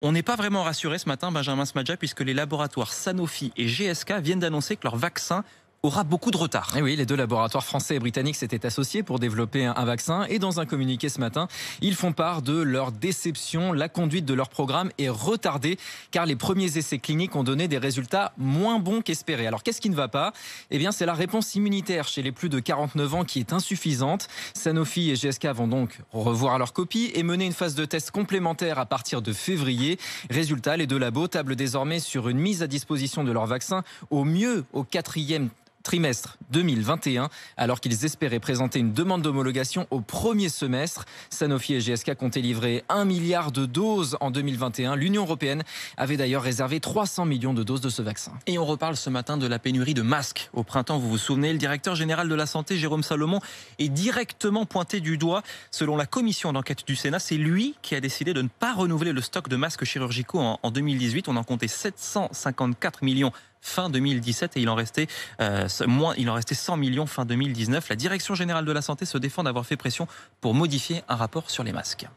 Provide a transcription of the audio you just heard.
On n'est pas vraiment rassuré ce matin, Benjamin Smadja, puisque les laboratoires Sanofi et GSK viennent d'annoncer que leur vaccin aura beaucoup de retard. Et eh oui, les deux laboratoires français et britanniques s'étaient associés pour développer un, vaccin et dans un communiqué ce matin, ils font part de leur déception. La conduite de leur programme est retardée car les premiers essais cliniques ont donné des résultats moins bons qu'espérés. Alors qu'est-ce qui ne va pas Eh bien, c'est la réponse immunitaire chez les plus de 49 ans qui est insuffisante. Sanofi et GSK vont donc revoir leur copie et mener une phase de test complémentaire à partir de février. Résultat, les deux labos tablent désormais sur une mise à disposition de leur vaccin au mieux au quatrième trimestre 2021, alors qu'ils espéraient présenter une demande d'homologation au premier semestre. Sanofi et GSK comptaient livrer 1 milliard de doses en 2021. L'Union européenne avait d'ailleurs réservé 300 millions de doses de ce vaccin. Et on reparle ce matin de la pénurie de masques. Au printemps, vous vous souvenez, le directeur général de la Santé, Jérôme Salomon, est directement pointé du doigt. Selon la commission d'enquête du Sénat, c'est lui qui a décidé de ne pas renouveler le stock de masques chirurgicaux en 2018. On en comptait 754 millions fin 2017 et il en restait euh, moins, il en restait 100 millions fin 2019. La direction générale de la santé se défend d'avoir fait pression pour modifier un rapport sur les masques.